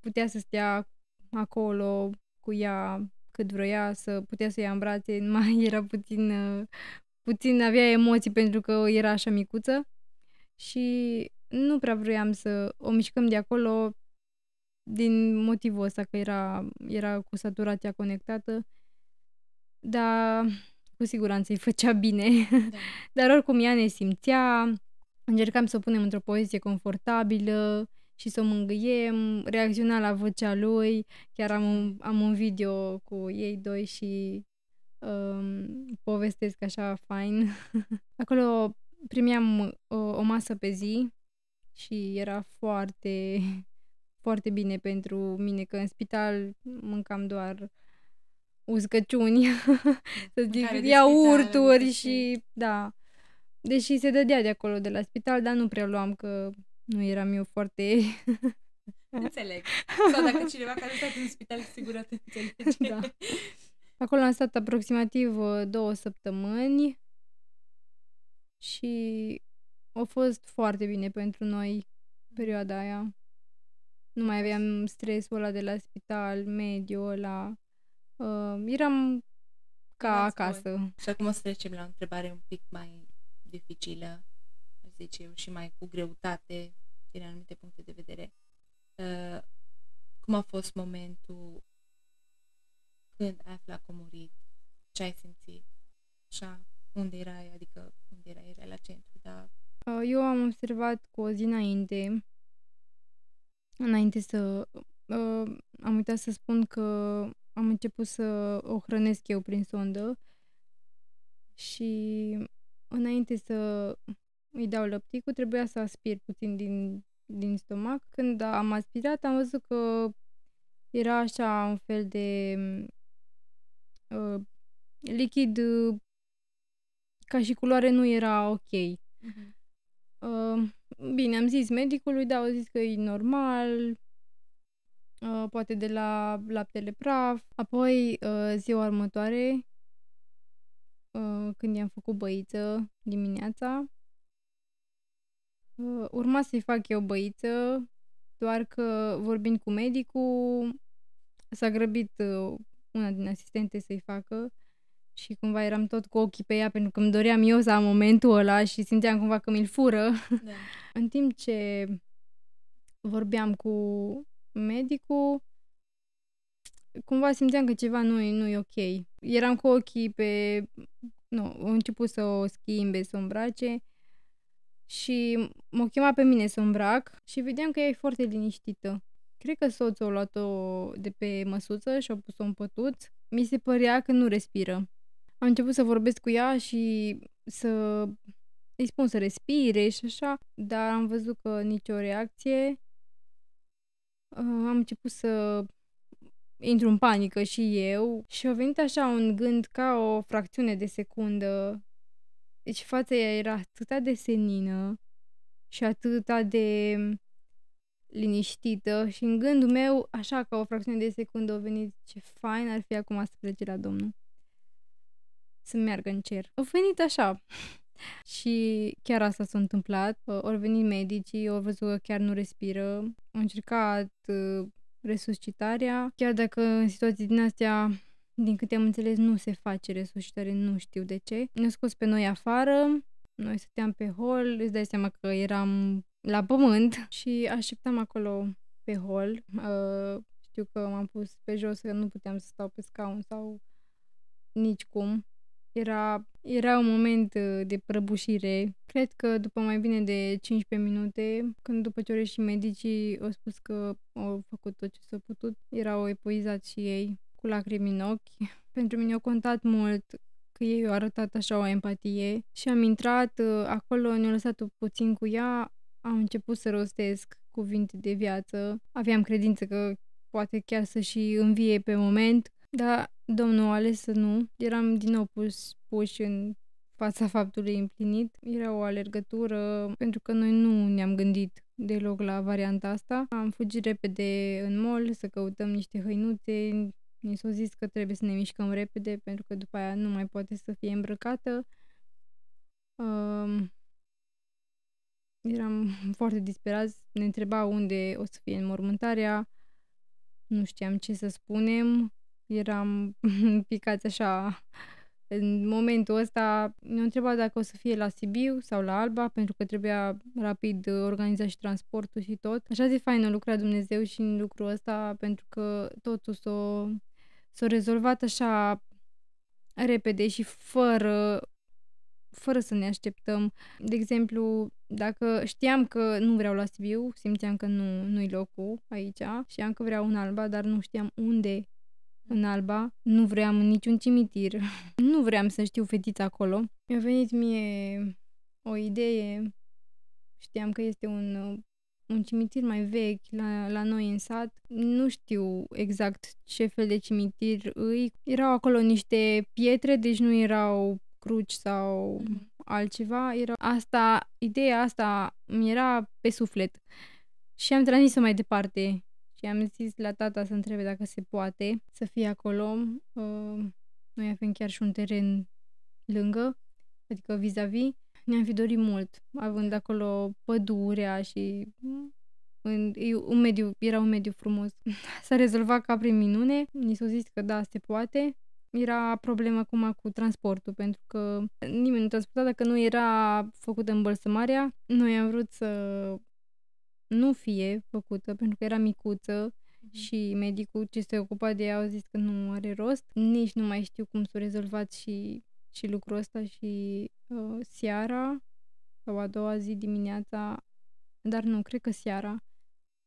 [SPEAKER 2] putea să stea acolo cu ea cât vroia să putea să-i brațe, mai era puțin, uh, puțin avea emoții pentru că era așa micuță și nu prea vroiam să o mișcăm de acolo din motivul ăsta că era, era cu saturația conectată, dar cu siguranță îi făcea bine. Da. dar oricum ea ne simțea, încercam să o punem într-o poziție confortabilă, și să o mângâiem, reacționa la vocea lui, chiar am un, am un video cu ei doi și um, povestesc așa fain. Acolo primeam o, o masă pe zi și era foarte, foarte bine pentru mine, că în spital mâncam doar uscăciuni, să zic, iaurturi și, da. Deși se dădea de acolo, de la spital, dar nu prea luam, că nu eram eu foarte... Înțeleg. Sau dacă
[SPEAKER 1] cineva care a stat în spital, sigur te înțelege. Da.
[SPEAKER 2] Acolo am stat aproximativ uh, două săptămâni și a fost foarte bine pentru noi perioada aia. Nu mai aveam stresul ăla de la spital, mediu ăla. Uh, eram ca acasă. Și acum o să
[SPEAKER 1] trecem la o întrebare un pic mai dificilă zicem, și mai cu greutate din anumite puncte de vedere. Uh, cum a fost momentul când ai aflat că a murit? Ce ai simțit? Așa, unde erai? Adică, unde erai? Erai la centru, da?
[SPEAKER 2] Uh, eu am observat cu o zi înainte, înainte să... Uh, am uitat să spun că am început să o hrănesc eu prin sondă și înainte să îi dau lăpticul, trebuia să aspir puțin din, din stomac. Când am aspirat, am văzut că era așa un fel de uh, lichid uh, ca și culoare nu era ok. Mm-hmm. uh bine, am zis medicului, da, au zis că e normal, uh, poate de la laptele praf. Apoi, uh, ziua următoare, uh, când i-am făcut băiță dimineața, Uh, urma să-i fac eu băiță, doar că vorbind cu medicul, s-a grăbit uh, una din asistente să-i facă și cumva eram tot cu ochii pe ea pentru că îmi doream eu să am momentul ăla și simțeam cumva că mi-l fură. Da. În timp ce vorbeam cu medicul, cumva simțeam că ceva nu e, nu e ok. Eram cu ochii pe... Nu, a început să o schimbe, să o îmbrace și mă chema pe mine să îmbrac și vedeam că ea e foarte liniștită. Cred că soțul a luat-o de pe măsuță și a pus-o în pătuț. Mi se părea că nu respiră. Am început să vorbesc cu ea și să îi spun să respire și așa, dar am văzut că nicio reacție. Uh, am început să intru în panică și eu și a venit așa un gând ca o fracțiune de secundă deci fața ei era atât de senină și atât de mm, liniștită și în gândul meu, așa ca o fracțiune de secundă a venit ce fain ar fi acum să plece la Domnul. Să meargă în cer. Au venit așa. și chiar asta s-a întâmplat. Au venit medicii, au văzut că chiar nu respiră. Au încercat uh, resuscitarea. Chiar dacă în situații din astea din câte am înțeles, nu se face resuscitare, nu știu de ce. Ne-au scos pe noi afară, noi stăteam pe hol, îți dai seama că eram la pământ și așteptam acolo pe hol. Uh, știu că m-am pus pe jos, că nu puteam să stau pe scaun sau nici cum. Era, era un moment uh, de prăbușire. Cred că după mai bine de 15 minute, când după ce au și medicii au spus că au făcut tot ce s-a putut, erau epuizați și ei cu lacrimi în ochi. Pentru mine a contat mult că ei au arătat așa o empatie și am intrat uh, acolo, ne-au lăsat puțin cu ea, am început să rostesc cuvinte de viață. Aveam credință că poate chiar să și învie pe moment, dar domnul a ales să nu. Eram din nou pus, puși în fața faptului împlinit. Era o alergătură pentru că noi nu ne-am gândit deloc la varianta asta. Am fugit repede în mall să căutăm niște hăinuțe, ne s a zis că trebuie să ne mișcăm repede pentru că după aia nu mai poate să fie îmbrăcată. Uh, eram foarte disperat, ne întreba unde o să fie înmormântarea, nu știam ce să spunem, eram picați așa. În momentul ăsta ne-a întrebat dacă o să fie la Sibiu sau la Alba, pentru că trebuia rapid organiza și transportul și tot. Așa de fain a Dumnezeu și în lucrul ăsta, pentru că totul s-a s a rezolvat așa repede și fără fără să ne așteptăm. De exemplu, dacă știam că nu vreau la Sibiu, simțeam că nu, nu-i locul aici, știam că vreau în Alba, dar nu știam unde în Alba, nu vreau în niciun cimitir, nu vreau să știu fetița acolo. Mi-a venit mie o idee, știam că este un un cimitir mai vechi la, la noi în sat. Nu știu exact ce fel de cimitir îi. Erau acolo niște pietre, deci nu erau cruci sau mhm. altceva. Era asta, ideea asta mi era pe suflet. Și am transmis-o mai departe. Și am zis la tata să întrebe dacă se poate să fie acolo. Uh, noi avem chiar și un teren lângă, adică vis-a-vis ne-am fi dorit mult, având acolo pădurea și în, un mediu, era un mediu frumos. S-a rezolvat ca prin minune, ni s-a zis că da, se poate. Era problemă acum cu transportul, pentru că nimeni nu transporta dacă nu era făcută îmbălsămarea. Noi am vrut să nu fie făcută, pentru că era micuță mm și medicul ce se ocupa de ea a zis că nu are rost. Nici nu mai știu cum s-a rezolvat și și lucrul ăsta și uh, seara sau a doua zi dimineața, dar nu, cred că seara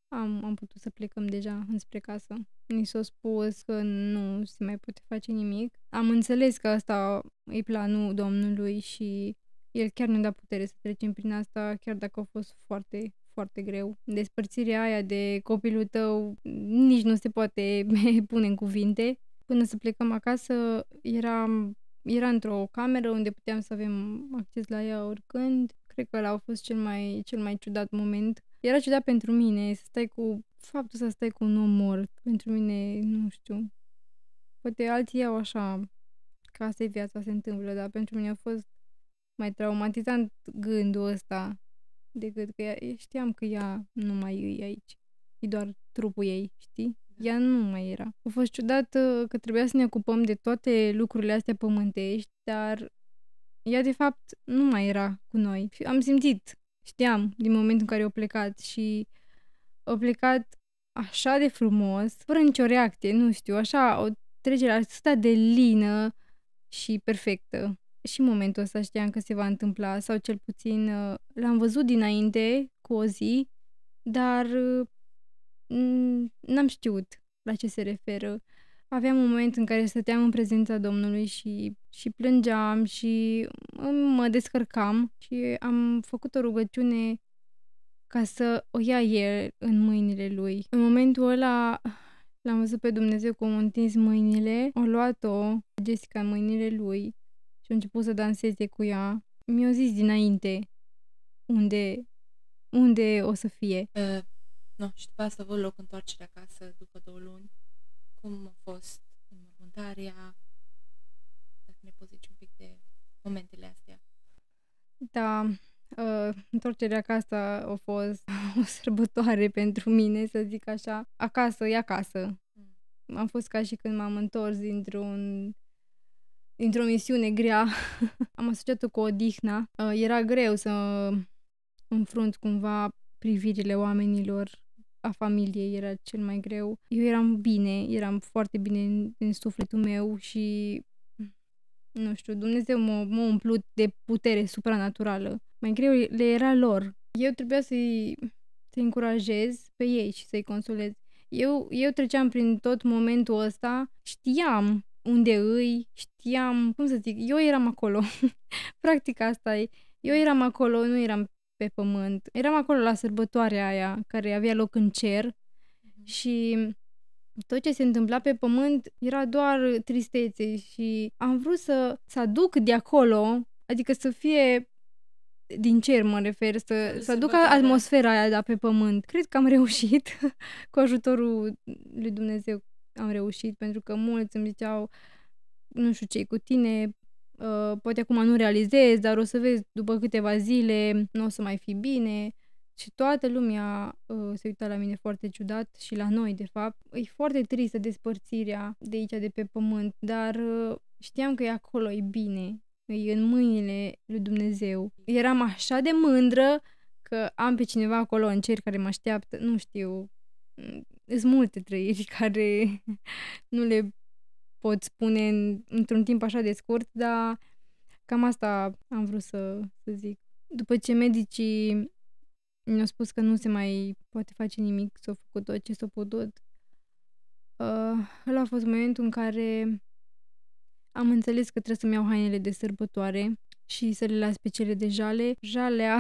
[SPEAKER 2] am, am putut să plecăm deja înspre casă. Ni s-a spus că nu se mai poate face nimic. Am înțeles că asta e planul domnului și el chiar ne-a dat putere să trecem prin asta, chiar dacă a fost foarte, foarte greu. Despărțirea aia de copilul tău nici nu se poate pune în cuvinte. Până să plecăm acasă, eram era într-o cameră unde puteam să avem acces la ea oricând. Cred că ăla a fost cel mai, cel mai ciudat moment. Era ciudat pentru mine să stai cu... Faptul să stai cu un om mort, pentru mine, nu știu. Poate alții iau așa, ca asta viața, se întâmplă, dar pentru mine a fost mai traumatizant gândul ăsta decât că ea, știam că ea nu mai e aici. E doar trupul ei, știi? Ea nu mai era. A fost ciudat uh, că trebuia să ne ocupăm de toate lucrurile astea pământești, dar ea de fapt nu mai era cu noi. Am simțit, știam, din momentul în care au plecat și au plecat așa de frumos, fără nicio reacție, nu știu, așa, o trecere atâta de lină și perfectă. Și în momentul ăsta știam că se va întâmpla, sau cel puțin uh, l-am văzut dinainte, cu o zi, dar uh, n-am știut la ce se referă. Aveam un moment în care stăteam în prezența Domnului și, și plângeam și mă descărcam și am făcut o rugăciune ca să o ia el în mâinile lui. În momentul ăla l-am văzut pe Dumnezeu cum a întins mâinile, a luat-o Jessica în mâinile lui și a început să danseze cu ea. Mi-a zis dinainte unde, unde o să fie. Uh No, și
[SPEAKER 1] după asta vă loc întoarcerea acasă după două luni. Cum a fost înmormântarea? Dacă ne poți zice un pic de momentele astea.
[SPEAKER 2] Da, uh, întoarcerea acasă a fost o sărbătoare pentru mine, să zic așa. Acasă e acasă. Mm. Am fost ca și când m-am întors dintr-un dintr-o misiune grea. Am asociat-o cu odihna. Uh, era greu să înfrunt cumva privirile oamenilor a familiei era cel mai greu. Eu eram bine, eram foarte bine în, în sufletul meu și nu știu, Dumnezeu m-a, m-a umplut de putere supranaturală. Mai greu le era lor. Eu trebuia să-i, să încurajez pe ei și să-i consolez. Eu, eu treceam prin tot momentul ăsta, știam unde îi, știam, cum să zic, eu eram acolo. Practic asta e. Eu eram acolo, nu eram pe pământ. Eram acolo la sărbătoarea aia care avea loc în cer mhm. și tot ce se întâmpla pe pământ era doar tristețe și am vrut să, să aduc de acolo, adică să fie din cer mă refer, să, să aduc da. atmosfera aia da, pe pământ. Cred că am reușit cu ajutorul lui Dumnezeu am reușit pentru că mulți îmi ziceau nu știu ce cu tine, uh, poate acum nu realizezi, dar o să vezi după câteva zile, nu o să mai fi bine. Și toată lumea uh, se uita la mine foarte ciudat și la noi, de fapt. E foarte tristă despărțirea de aici, de pe pământ, dar uh, știam că e acolo, e bine, e în mâinile lui Dumnezeu. Eram așa de mândră că am pe cineva acolo în cer care mă așteaptă, nu știu, mm, sunt multe trăiri care nu le pot spune în, într-un timp așa de scurt, dar cam asta am vrut să, să zic. După ce medicii mi-au spus că nu se mai poate face nimic, s-au făcut tot ce s-a putut, uh, ăla a fost momentul în care am înțeles că trebuie să-mi iau hainele de sărbătoare și să le las pe cele de jale. Jalea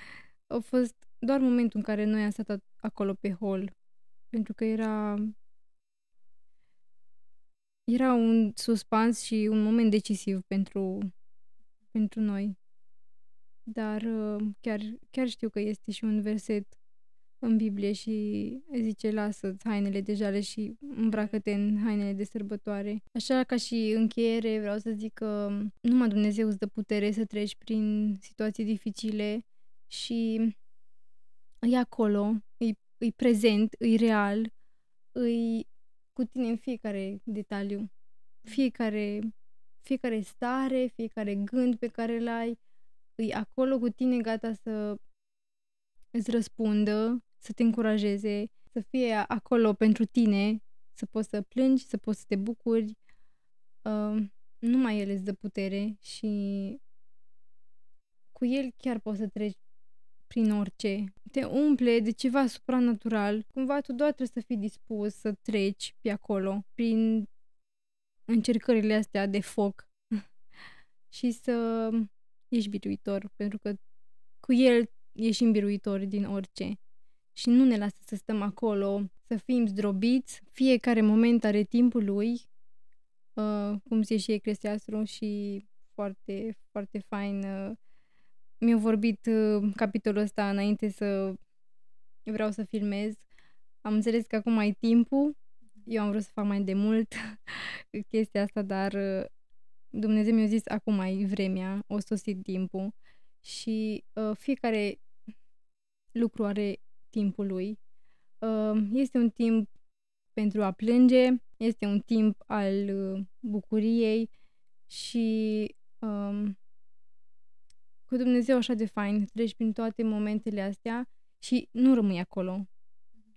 [SPEAKER 2] a fost doar momentul în care noi am stat acolo pe hol, pentru că era era un suspans și un moment decisiv pentru, pentru noi. Dar uh, chiar, chiar știu că este și un verset în Biblie și zice lasă-ți hainele de jale și îmbracă-te în hainele de sărbătoare. Așa ca și încheiere vreau să zic că numai Dumnezeu îți dă putere să treci prin situații dificile și e acolo, e, e prezent, e real, îi cu tine în fiecare detaliu, fiecare, fiecare stare, fiecare gând pe care îl ai, e acolo cu tine gata să îți răspundă, să te încurajeze, să fie acolo pentru tine, să poți să plângi, să poți să te bucuri. Uh, numai el îți dă putere și cu el chiar poți să treci prin orice. Te umple de ceva supranatural. Cumva tu doar trebuie să fii dispus să treci pe acolo, prin încercările astea de foc și să ești biruitor, pentru că cu el ești biruitori din orice. Și nu ne lasă să stăm acolo, să fim zdrobiți, fiecare moment are timpul lui, uh, cum zice și Ecclesiastru și foarte, foarte fain uh, mi-a vorbit uh, capitolul ăsta înainte să vreau să filmez. Am înțeles că acum ai timpul. Eu am vrut să fac mai de mult chestia asta, dar uh, Dumnezeu mi-a zis acum ai vremea, o sosit timpul și uh, fiecare lucru are timpul lui. Uh, este un timp pentru a plânge, este un timp al uh, bucuriei și uh, cu Dumnezeu așa de fain, treci prin toate momentele astea și nu rămâi acolo.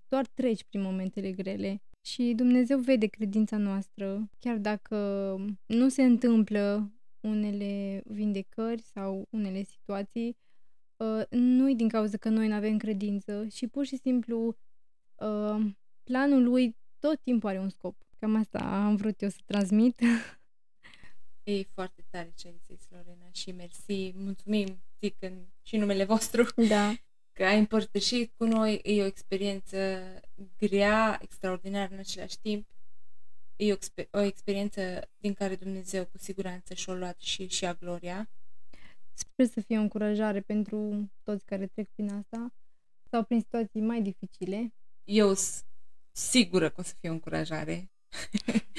[SPEAKER 2] Doar treci prin momentele grele și Dumnezeu vede credința noastră, chiar dacă nu se întâmplă unele vindecări sau unele situații, ă, nu-i din cauza că noi nu avem credință și pur și simplu ă, planul lui tot timpul are un scop. Cam asta am vrut eu să transmit.
[SPEAKER 1] E foarte tare ce ai zis, Lorena, și mersi, mulțumim, zic, în, și numele vostru, da. că ai împărtășit cu noi, e o experiență grea, extraordinară în același timp, e o, o experiență din care Dumnezeu cu siguranță și-a luat și, și a gloria.
[SPEAKER 2] Sper să fie o încurajare pentru toți care trec prin asta sau prin situații mai dificile.
[SPEAKER 1] Eu sunt sigură că o să fie o încurajare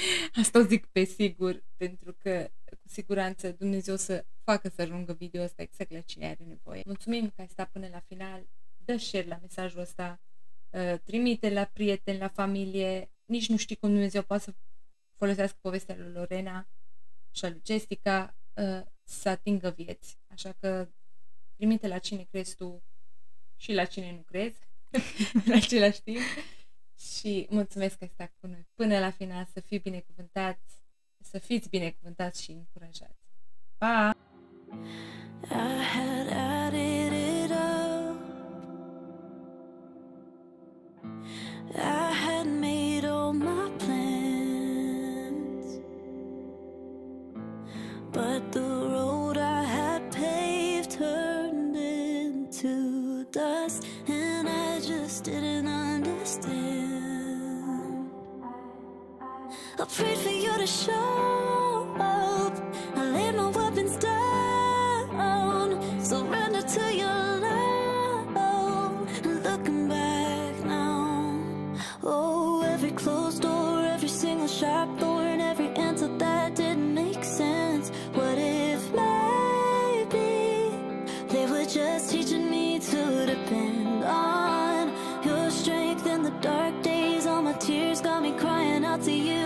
[SPEAKER 1] Asta o zic pe sigur, pentru că cu siguranță Dumnezeu să facă să ajungă video ăsta exact la cine are nevoie. Mulțumim că ai stat până la final, dă share la mesajul ăsta, uh, trimite la prieteni, la familie, nici nu știi cum Dumnezeu poate să folosească povestea lui Lorena și a lui Jessica uh, să atingă vieți. Așa că trimite la cine crezi tu și la cine nu crezi, la același timp și mulțumesc că stat cu noi până la final, să fii binecuvântat, să fiți binecuvântați și încurajați.
[SPEAKER 3] Pa! I had added it up. I had made all my plans, but the wait for you to show up. I laid my weapons down, surrender to your love. Looking back now, oh, every closed door, every single sharp door, and every answer that didn't make sense. What if maybe they were just teaching me to depend on your strength in the dark days? All my tears got me crying out to you.